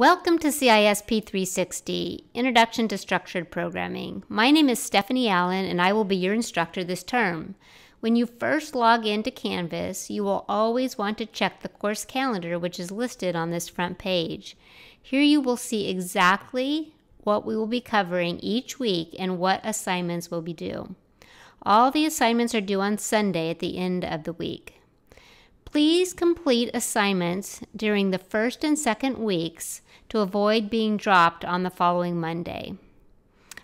Welcome to CISP 360 Introduction to Structured Programming. My name is Stephanie Allen and I will be your instructor this term. When you first log into Canvas, you will always want to check the course calendar which is listed on this front page. Here you will see exactly what we will be covering each week and what assignments will be due. All the assignments are due on Sunday at the end of the week. Please complete assignments during the first and second weeks to avoid being dropped on the following Monday.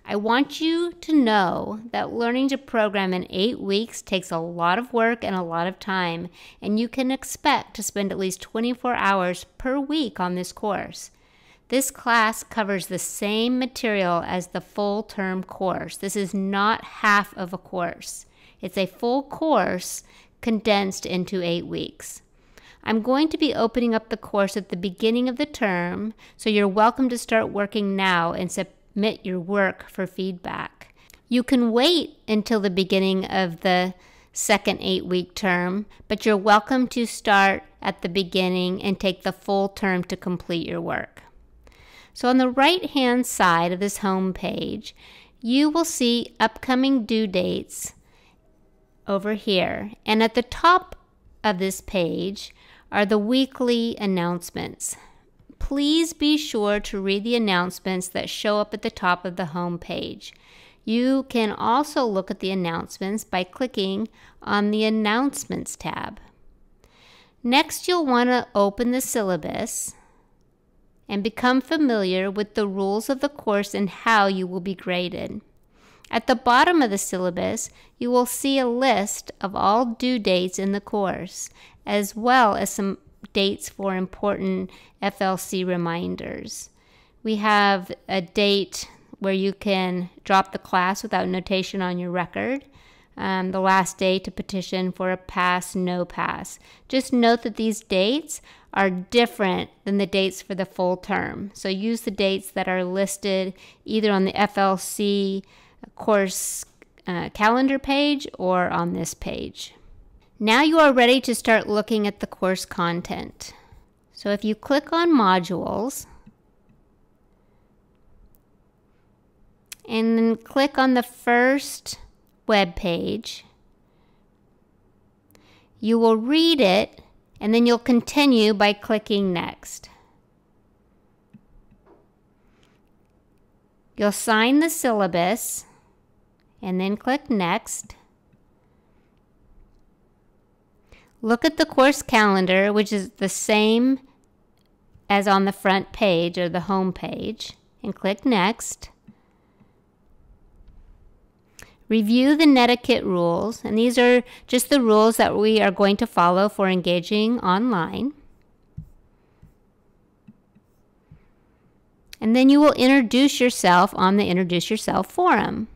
I want you to know that learning to program in eight weeks takes a lot of work and a lot of time, and you can expect to spend at least 24 hours per week on this course. This class covers the same material as the full term course. This is not half of a course. It's a full course condensed into eight weeks. I'm going to be opening up the course at the beginning of the term, so you're welcome to start working now and submit your work for feedback. You can wait until the beginning of the second eight week term, but you're welcome to start at the beginning and take the full term to complete your work. So, on the right hand side of this home page, you will see upcoming due dates over here. And at the top of this page are the weekly announcements. Please be sure to read the announcements that show up at the top of the home page. You can also look at the announcements by clicking on the Announcements tab. Next, you'll want to open the syllabus and become familiar with the rules of the course and how you will be graded. At the bottom of the syllabus, you will see a list of all due dates in the course, as well as some dates for important FLC reminders. We have a date where you can drop the class without notation on your record. Um, the last day to petition for a pass, no pass. Just note that these dates are different than the dates for the full term. So use the dates that are listed either on the FLC course uh, calendar page or on this page. Now you are ready to start looking at the course content. So if you click on modules and then click on the first web page, you will read it and then you'll continue by clicking next. You'll sign the syllabus and then click Next. Look at the course calendar, which is the same as on the front page or the home page, and click Next. Review the netiquette rules, and these are just the rules that we are going to follow for engaging online. And then you will introduce yourself on the Introduce Yourself forum.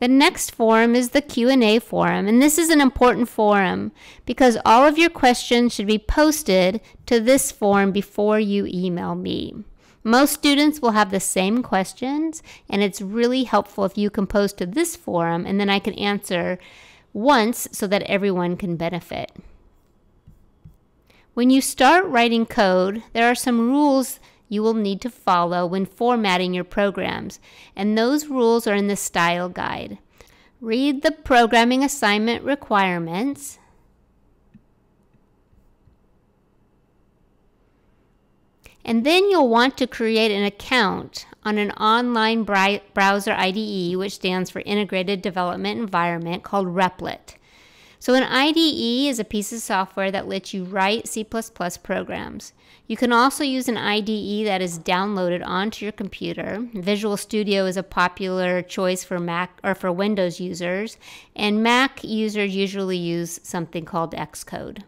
The next forum is the Q&A forum, and this is an important forum because all of your questions should be posted to this forum before you email me. Most students will have the same questions, and it's really helpful if you can post to this forum and then I can answer once so that everyone can benefit. When you start writing code, there are some rules you will need to follow when formatting your programs, and those rules are in the style guide. Read the programming assignment requirements. And then you'll want to create an account on an online browser IDE, which stands for Integrated Development Environment, called Replit. So, an IDE is a piece of software that lets you write C programs. You can also use an IDE that is downloaded onto your computer. Visual Studio is a popular choice for Mac or for Windows users, and Mac users usually use something called Xcode.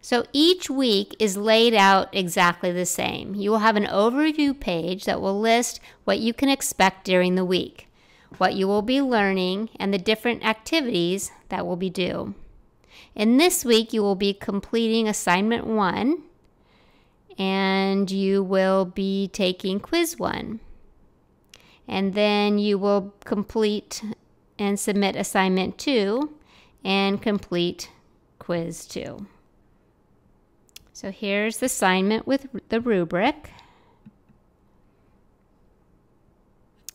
So each week is laid out exactly the same. You will have an overview page that will list what you can expect during the week what you will be learning, and the different activities that will be due. In this week, you will be completing assignment one and you will be taking quiz one. And then you will complete and submit assignment two and complete quiz two. So here's the assignment with the rubric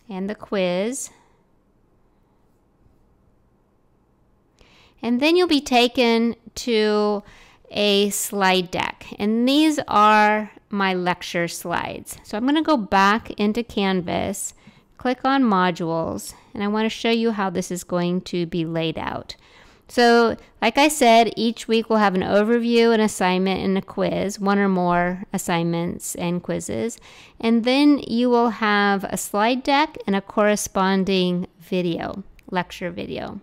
and the quiz. And then you'll be taken to a slide deck. And these are my lecture slides. So I'm going to go back into Canvas, click on modules, and I want to show you how this is going to be laid out. So like I said, each week we'll have an overview, an assignment, and a quiz, one or more assignments and quizzes. And then you will have a slide deck and a corresponding video, lecture video.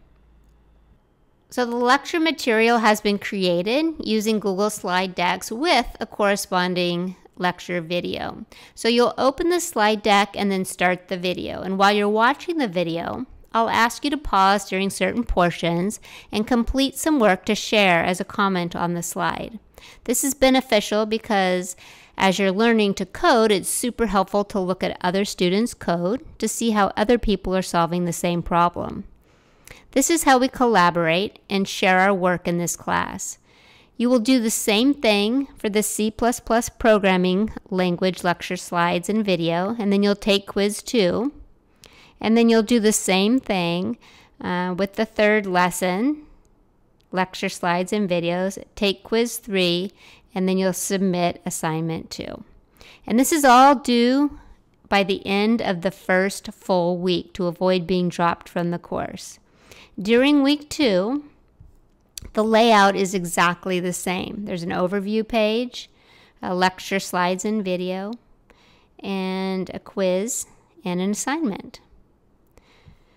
So the lecture material has been created using Google Slide decks with a corresponding lecture video. So you'll open the slide deck and then start the video. And while you're watching the video, I'll ask you to pause during certain portions and complete some work to share as a comment on the slide. This is beneficial because as you're learning to code, it's super helpful to look at other students' code to see how other people are solving the same problem. This is how we collaborate and share our work in this class. You will do the same thing for the C++ programming language lecture slides and video, and then you'll take quiz two. And then you'll do the same thing uh, with the third lesson, lecture slides and videos, take quiz three, and then you'll submit assignment two. And this is all due by the end of the first full week to avoid being dropped from the course. During week two, the layout is exactly the same. There's an overview page, lecture slides and video, and a quiz and an assignment.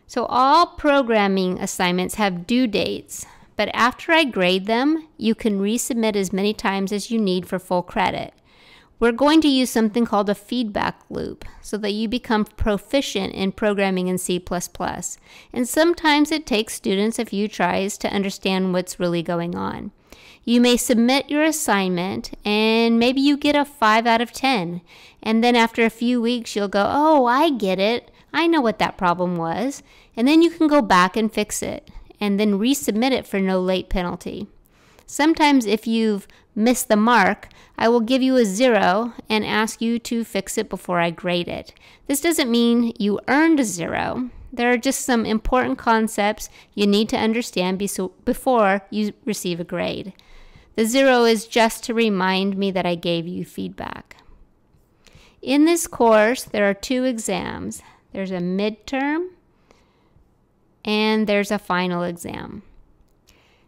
So all programming assignments have due dates, but after I grade them, you can resubmit as many times as you need for full credit. We're going to use something called a feedback loop so that you become proficient in programming in C++. And sometimes it takes students a few tries to understand what's really going on. You may submit your assignment and maybe you get a 5 out of 10. And then after a few weeks, you'll go, Oh, I get it. I know what that problem was. And then you can go back and fix it and then resubmit it for no late penalty. Sometimes if you've missed the mark, I will give you a zero and ask you to fix it before I grade it. This doesn't mean you earned a zero. There are just some important concepts you need to understand before you receive a grade. The zero is just to remind me that I gave you feedback. In this course, there are two exams. There's a midterm and there's a final exam.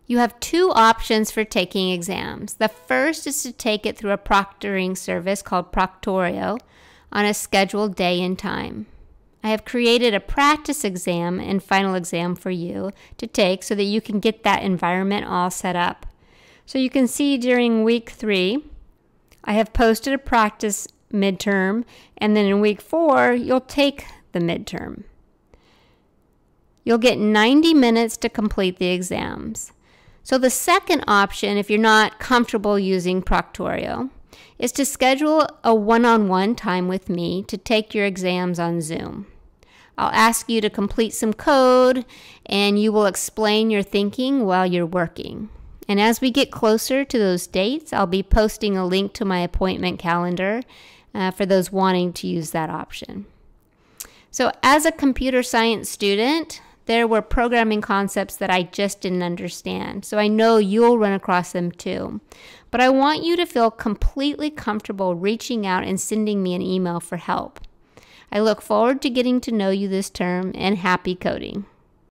You have two options for taking exams. The first is to take it through a proctoring service called Proctorio on a scheduled day and time. I have created a practice exam and final exam for you to take so that you can get that environment all set up. So you can see during week three, I have posted a practice midterm, and then in week four, you'll take the midterm. You'll get 90 minutes to complete the exams. So the second option, if you're not comfortable using Proctorio, is to schedule a one-on-one time with me to take your exams on Zoom. I'll ask you to complete some code and you will explain your thinking while you're working. And as we get closer to those dates, I'll be posting a link to my appointment calendar uh, for those wanting to use that option. So as a computer science student, there were programming concepts that I just didn't understand. So I know you'll run across them too. But I want you to feel completely comfortable reaching out and sending me an email for help. I look forward to getting to know you this term and happy coding.